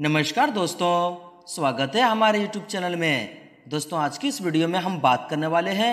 नमस्कार दोस्तों स्वागत है हमारे यूट्यूब चैनल में दोस्तों आज की इस वीडियो में हम बात करने वाले हैं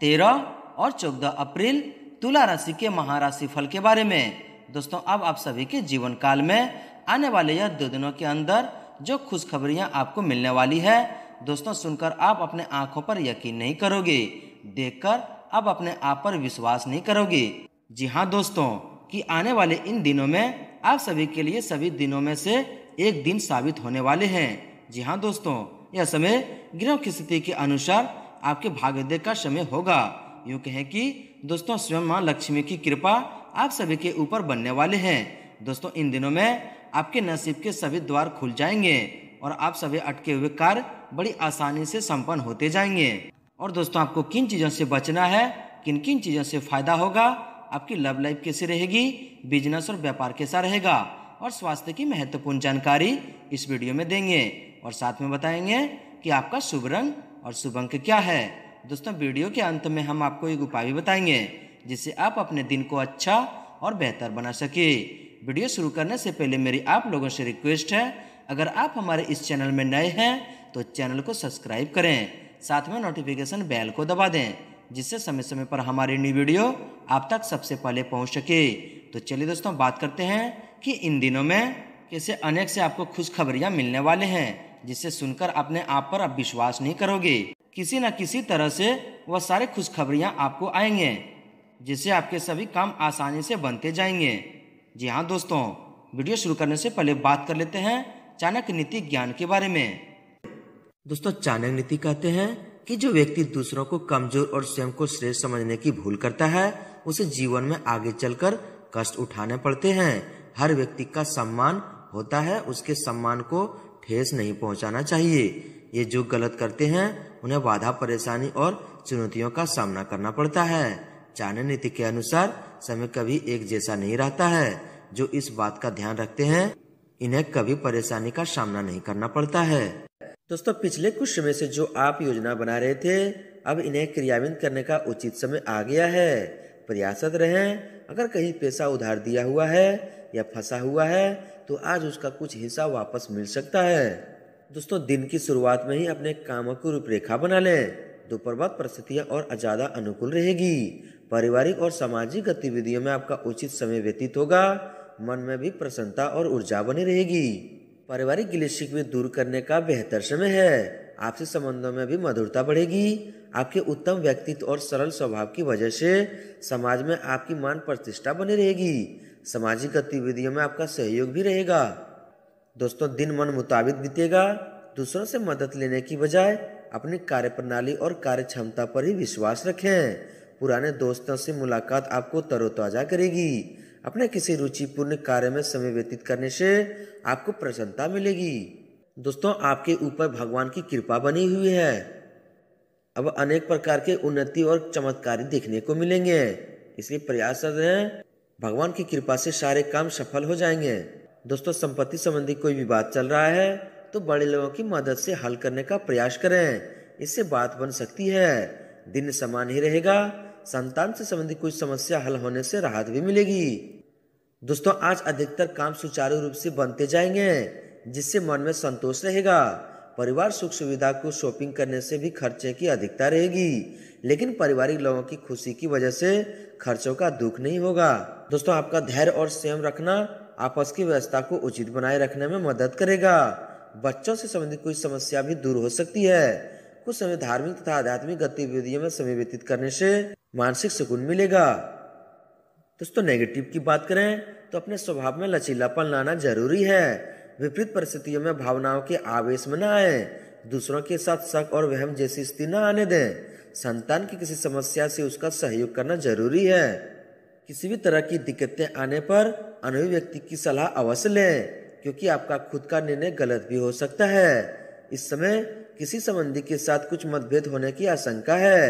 तेरह और चौदह अप्रैल तुला राशि के महाराशि फल के बारे में दोस्तों अब आप सभी के जीवन काल में आने वाले यह दो दिनों के अंदर जो खुशखबरियां आपको मिलने वाली है दोस्तों सुनकर आप अपने आंखों पर यकीन नहीं करोगे देखकर अब अपने आप पर विश्वास नहीं करोगे जी हाँ दोस्तों कि आने वाले इन दिनों में आप सभी के लिए सभी दिनों में से एक दिन साबित होने वाले हैं जी हाँ दोस्तों यह समय ग्रह की स्थिति के अनुसार आपके भाग्योदय का समय होगा यूँ कहें कि दोस्तों स्वयं माँ लक्ष्मी की कृपा आप सभी के ऊपर बनने वाले हैं दोस्तों इन दिनों में आपके नसीब के सभी द्वार खुल जाएंगे और आप सभी अटके हुए कार्य बड़ी आसानी से संपन्न होते जाएंगे और दोस्तों आपको किन चीज़ों से बचना है किन किन चीज़ों से फायदा होगा आपकी लव लाइफ कैसी रहेगी बिजनेस और व्यापार कैसा रहेगा और स्वास्थ्य की महत्वपूर्ण जानकारी इस वीडियो में देंगे और साथ में बताएंगे कि आपका शुभ रंग और शुभ अंक क्या है दोस्तों वीडियो के अंत में हम आपको एक उपाय भी बताएंगे जिससे आप अपने दिन को अच्छा और बेहतर बना सके वीडियो शुरू करने से पहले मेरी आप लोगों से रिक्वेस्ट है अगर आप हमारे इस चैनल में नए हैं तो चैनल को सब्सक्राइब करें साथ में नोटिफिकेशन बेल को दबा दें जिससे समय समय पर हमारी न्यू वीडियो आप तक सबसे पहले पहुंच सके तो चलिए दोस्तों बात करते हैं कि इन दिनों में कैसे अनेक से आपको खुशखबरियां मिलने वाले हैं जिसे सुनकर अपने आप पर अब विश्वास नहीं करोगे किसी न किसी तरह से वह सारे खुशखबरियां आपको आएंगे जिससे आपके सभी काम आसानी से बनते जाएंगे जी हाँ दोस्तों वीडियो शुरू करने से पहले बात कर लेते हैं चाणक्य नीति ज्ञान के बारे में दोस्तों चाणक्य नीति कहते हैं कि जो व्यक्ति दूसरों को कमजोर और स्वयं को श्रेष्ठ समझने की भूल करता है उसे जीवन में आगे चलकर कष्ट उठाने पड़ते हैं हर व्यक्ति का सम्मान होता है उसके सम्मान को ठेस नहीं पहुंचाना चाहिए ये जो गलत करते हैं उन्हें बाधा परेशानी और चुनौतियों का सामना करना पड़ता है चाने नीति के अनुसार समय कभी एक जैसा नहीं रहता है जो इस बात का ध्यान रखते हैं इन्हें कभी परेशानी का सामना नहीं करना पड़ता है दोस्तों पिछले कुछ समय से जो आप योजना बना रहे थे अब इन्हें क्रियान्वित करने का उचित समय आ गया है प्रयासरत रहें अगर कहीं पैसा उधार दिया हुआ है या फंसा हुआ है तो आज उसका कुछ हिस्सा वापस मिल सकता है दोस्तों दिन की शुरुआत में ही अपने कामों की रूपरेखा बना लें दोपहर बाद परिस्थितियाँ और ज़्यादा अनुकूल रहेगी पारिवारिक और सामाजिक गतिविधियों में आपका उचित समय व्यतीत होगा मन में भी प्रसन्नता और ऊर्जा बनी रहेगी पारिवारिक गिलेश दूर करने का बेहतर समय है आपसी संबंधों में भी मधुरता बढ़ेगी आपके उत्तम व्यक्तित्व और सरल स्वभाव की वजह से समाज में आपकी मान प्रतिष्ठा बनी रहेगी सामाजिक गतिविधियों में आपका सहयोग भी रहेगा दोस्तों दिन मन मुताबिक बीतेगा दूसरों से मदद लेने की बजाय अपनी कार्यप्रणाली और कार्य क्षमता पर ही विश्वास रखें पुराने दोस्तों से मुलाकात आपको तरोताजा करेगी अपने किसी रुचिपूर्ण कार्य में समय व्यतीत करने से आपको प्रसन्नता मिलेगी दोस्तों आपके ऊपर भगवान की कृपा बनी हुई है अब अनेक प्रकार के उन्नति और चमत्कारी देखने को मिलेंगे इसलिए प्रयास रहें भगवान की कृपा से सारे काम सफल हो जाएंगे दोस्तों संपत्ति संबंधी कोई विवाद चल रहा है तो बड़े लोगों की मदद से हल करने का प्रयास करें इससे बात बन सकती है दिन समान ही रहेगा संतान से संबंधित कोई समस्या हल होने से राहत भी मिलेगी दोस्तों आज अधिकतर काम सुचारू रूप से बनते जाएंगे जिससे मन में संतोष रहेगा परिवार सुख सुविधा को शॉपिंग करने से भी खर्चे की अधिकता रहेगी लेकिन पारिवारिक लोगों की खुशी की वजह से खर्चों का दुख नहीं होगा दोस्तों आपका धैर्य और संयम रखना आपस की व्यवस्था को उचित बनाए रखने में मदद करेगा बच्चों से संबंधित कोई समस्या भी दूर हो सकती है कुछ समय धार्मिक तथा आध्यात्मिक गतिविधियों में समय व्यतीत करने से मानसिक सुकून मिलेगा दोस्तों नेगेटिव की बात करें तो अपने स्वभाव में लचीलापन लाना जरूरी है विपरीत परिस्थितियों में भावनाओं के आवेश में न आए दूसरों के साथ शक और वहम जैसी स्थिति न आने दें संतान की किसी समस्या से उसका सहयोग करना जरूरी है किसी भी तरह की दिक्कतें आने पर अनुभवी व्यक्ति की सलाह अवश्य लें क्योंकि आपका खुद का निर्णय गलत भी हो सकता है इस समय किसी संबंधी के साथ कुछ मतभेद होने की आशंका है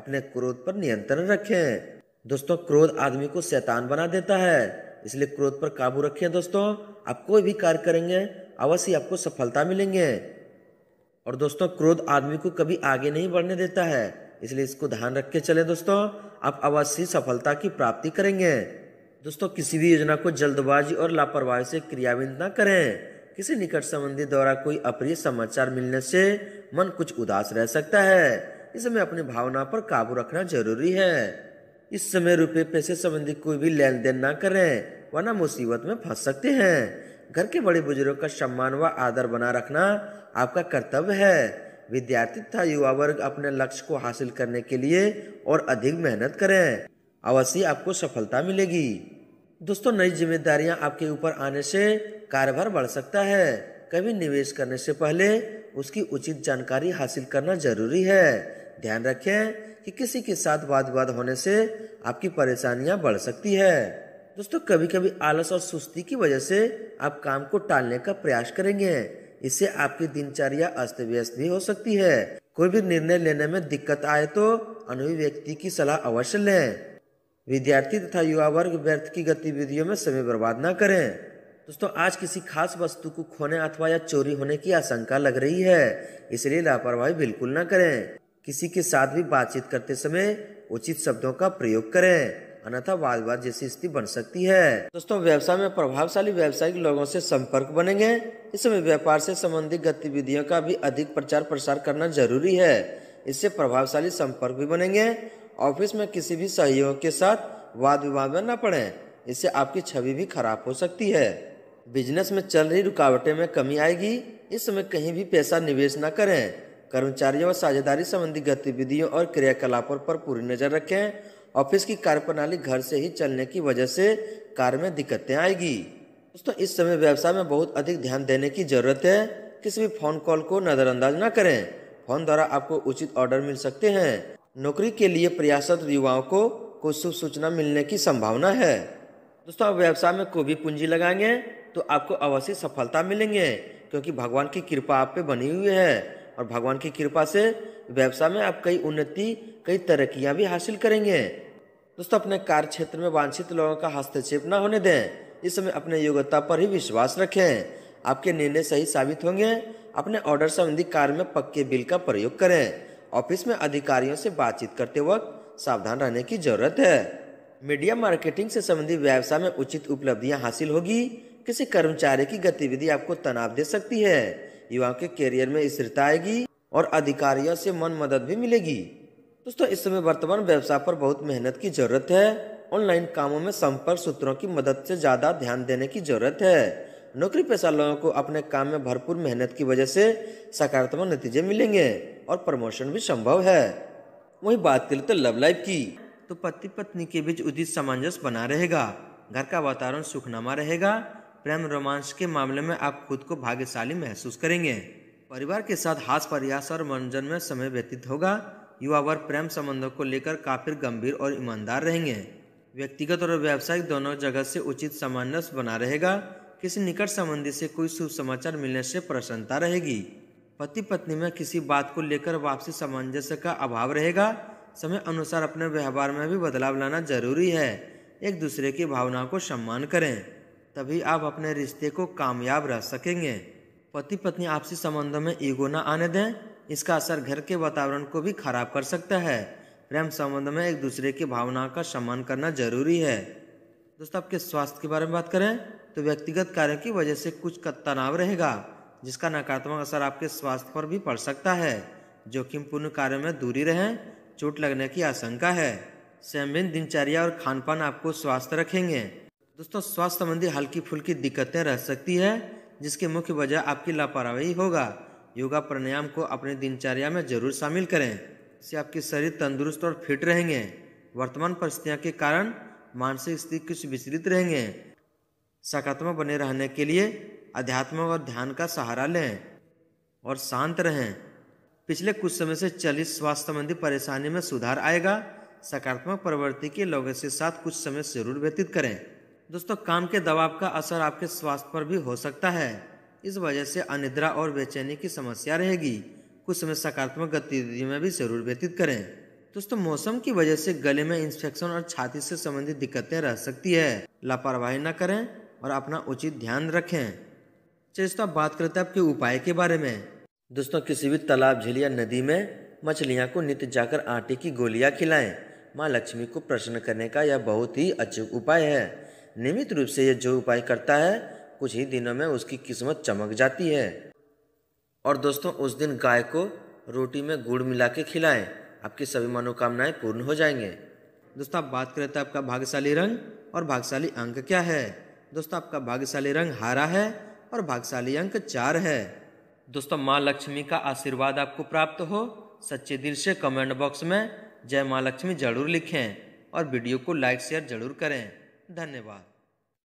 अपने क्रोध पर नियंत्रण रखें दोस्तों क्रोध आदमी को शैतान बना देता है इसलिए क्रोध पर काबू रखिए दोस्तों आप कोई भी कार्य करेंगे अवश्य आपको सफलता मिलेंगे और दोस्तों क्रोध आदमी को कभी आगे नहीं बढ़ने देता है इसलिए इसको ध्यान रख के चले दोस्तों आप अवश्य सफलता की प्राप्ति करेंगे दोस्तों किसी भी योजना को जल्दबाजी और लापरवाही से क्रियान्वित न करें किसी निकट संबंधी द्वारा कोई अप्रिय समाचार मिलने से मन कुछ उदास रह सकता है इसमें अपनी भावना पर काबू रखना जरूरी है इस समय रुपए पैसे संबंधी कोई भी लेन देन ना करें वरना मुसीबत में फंस सकते हैं घर के बड़े बुजुर्गों का सम्मान व आदर बना रखना आपका कर्तव्य है विद्यार्थी तथा युवा वर्ग अपने लक्ष्य को हासिल करने के लिए और अधिक मेहनत करें अवश्य आपको सफलता मिलेगी दोस्तों नई जिम्मेदारियां आपके ऊपर आने से कारोबार बढ़ सकता है कभी निवेश करने से पहले उसकी उचित जानकारी हासिल करना जरूरी है ध्यान रखें कि किसी के साथ वाद विवाद होने से आपकी परेशानियां बढ़ सकती है दोस्तों कभी कभी आलस और सुस्ती की वजह से आप काम को टालने का प्रयास करेंगे इससे आपकी दिनचर्या अस्त व्यस्त भी हो सकती है कोई भी निर्णय लेने में दिक्कत आए तो अनुभवी व्यक्ति की सलाह अवश्य लें विद्यार्थी तथा युवा वर्ग व्यर्थ की गतिविधियों में समय बर्बाद न करें दोस्तों आज किसी खास वस्तु को खोने अथवा या चोरी होने की आशंका लग रही है इसलिए लापरवाही बिल्कुल न करें किसी के साथ भी बातचीत करते समय उचित शब्दों का प्रयोग करें अन्यथा वाद विवाद जैसी स्थिति बन सकती है दोस्तों व्यवसाय में प्रभावशाली व्यवसायिक लोगों से संपर्क बनेंगे इस समय व्यापार से संबंधित गतिविधियों का भी अधिक प्रचार प्रसार करना जरूरी है इससे प्रभावशाली संपर्क भी बनेंगे ऑफिस में किसी भी सहयोग के साथ वाद विवाद में न पड़े इससे आपकी छवि भी खराब हो सकती है बिजनेस में चल रही रुकावटें में कमी आएगी इस समय कहीं भी पैसा निवेश न करें कर्मचारियों व साझेदारी संबंधी गतिविधियों और क्रियाकलापों पर पूरी नज़र रखें ऑफिस की कार्यप्रणाली घर से ही चलने की वजह से कार्य में दिक्कतें आएगी दोस्तों इस समय व्यवसाय में बहुत अधिक ध्यान देने की जरूरत है किसी भी फोन कॉल को नज़रअंदाज न करें फोन द्वारा आपको उचित ऑर्डर मिल सकते हैं नौकरी के लिए प्रयासरत युवाओं को कुछ शुभ सूचना मिलने की संभावना है दोस्तों आप व्यवसाय में कोई भी पूंजी लगाएंगे तो आपको अवश्य सफलता मिलेंगे क्योंकि भगवान की कृपा आप पे बनी हुई है और भगवान की कृपा से व्यवसाय में आप कई उन्नति कई तरक्कियां भी हासिल करेंगे दोस्तों अपने कार्य क्षेत्र में वांछित लोगों का हस्तक्षेप न होने दें इस समय अपने योग्यता पर ही विश्वास रखें आपके निर्णय सही साबित होंगे अपने ऑर्डर संबंधी कार्य में पक्के बिल का प्रयोग करें ऑफिस में अधिकारियों से बातचीत करते वक्त सावधान रहने की जरूरत है मीडिया मार्केटिंग से संबंधित व्यवसाय में उचित उपलब्धियां हासिल होगी किसी कर्मचारी की गतिविधि आपको तनाव दे सकती है युवाओं के करियर में स्थिरता आएगी और अधिकारियों से मन मदद भी मिलेगी दोस्तों इस समय वर्तमान व्यवसाय पर बहुत मेहनत की जरूरत है ऑनलाइन कामों में संपर्क सूत्रों की मदद से ज़्यादा ध्यान देने की जरूरत है नौकरी पेशा लोगों को अपने काम में भरपूर मेहनत की वजह से सकारात्मक नतीजे मिलेंगे और प्रमोशन भी संभव है वही बात करें तो लव लाइफ की तो पति पत्नी के बीच उचित सामंजस्य बना रहेगा घर का वातावरण सुखनामा रहेगा प्रेम रोमांस के मामले में आप खुद को भाग्यशाली महसूस करेंगे परिवार के साथ हास प्रयास और मनोरंजन में समय व्यतीत होगा युवा वर्ग प्रेम संबंधों को लेकर काफी गंभीर और ईमानदार रहेंगे व्यक्तिगत और व्यावसायिक दोनों जगत से उचित सामंजस्य बना रहेगा किसी निकट संबंधी से कोई शुभ समाचार मिलने से प्रसन्नता रहेगी पति पत्नी में किसी बात को लेकर वापसी सामंजस्य का अभाव रहेगा समय अनुसार अपने व्यवहार में भी बदलाव लाना जरूरी है एक दूसरे की भावनाओं को सम्मान करें तभी आप अपने रिश्ते को कामयाब रह सकेंगे पति पत्नी आपसी संबंधों में ईगो ना आने दें इसका असर घर के वातावरण को भी खराब कर सकता है प्रेम संबंध में एक दूसरे की भावना का सम्मान करना जरूरी है दोस्तों आपके स्वास्थ्य के बारे में बात करें तो व्यक्तिगत कार्यों की वजह से कुछ तनाव रहेगा जिसका नकारात्मक असर आपके स्वास्थ्य पर भी पड़ सकता है जोखिमपूर्ण कार्य में दूरी रहें चोट लगने की आशंका है सैमीन दिनचर्या और खान पान आपको स्वास्थ्य रखेंगे दोस्तों स्वास्थ्य संबंधी हल्की फुल्की दिक्कतें रह सकती है जिसके मुख्य वजह आपकी लापरवाही होगा योगा प्राणायाम को अपनी दिनचर्या में जरूर शामिल करें इससे आपके शरीर तंदुरुस्त और फिट रहेंगे वर्तमान परिस्थितियों के कारण मानसिक स्थिति कुछ विचलित रहेंगे सकारात्मक बने रहने के लिए अध्यात्म और ध्यान का सहारा लें और शांत रहें पिछले कुछ समय से चली स्वास्थ्य संबंधी परेशानी में सुधार आएगा सकारात्मक प्रवृत्ति के लोगों के साथ कुछ समय जरूर व्यतीत करें दोस्तों काम के दबाव का असर आपके स्वास्थ्य पर भी हो सकता है इस वजह से अनिद्रा और बेचैनी की समस्या रहेगी कुछ समय सकारात्मक गतिविधि में भी जरूर व्यतीत करें दोस्तों मौसम की वजह से गले में इंफेक्शन और छाती से संबंधित दिक्कतें रह सकती है लापरवाही न करें और अपना उचित ध्यान रखें चलिए बात करते हैं आपके उपाय के बारे में दोस्तों किसी भी तालाब झील या नदी में मछलियाँ को नित्य जाकर आटे की गोलियाँ खिलाएं माँ लक्ष्मी को प्रसन्न करने का यह बहुत ही अच्छा उपाय है नियमित रूप से यह जो उपाय करता है कुछ ही दिनों में उसकी किस्मत चमक जाती है और दोस्तों उस दिन गाय को रोटी में गुड़ मिला के खिलाएं आपकी सभी मनोकामनाएं पूर्ण हो जाएंगे दोस्तों आप बात करें तो आपका भाग्यशाली रंग और भाग्यशाली अंक क्या है दोस्तों आपका भाग्यशाली रंग हरा है और भाग्यशाली अंक चार है दोस्तों माँ लक्ष्मी का आशीर्वाद आपको प्राप्त हो सच्चे दिल से कमेंट बॉक्स में जय माँ लक्ष्मी जरूर लिखें और वीडियो को लाइक शेयर जरूर करें धन्यवाद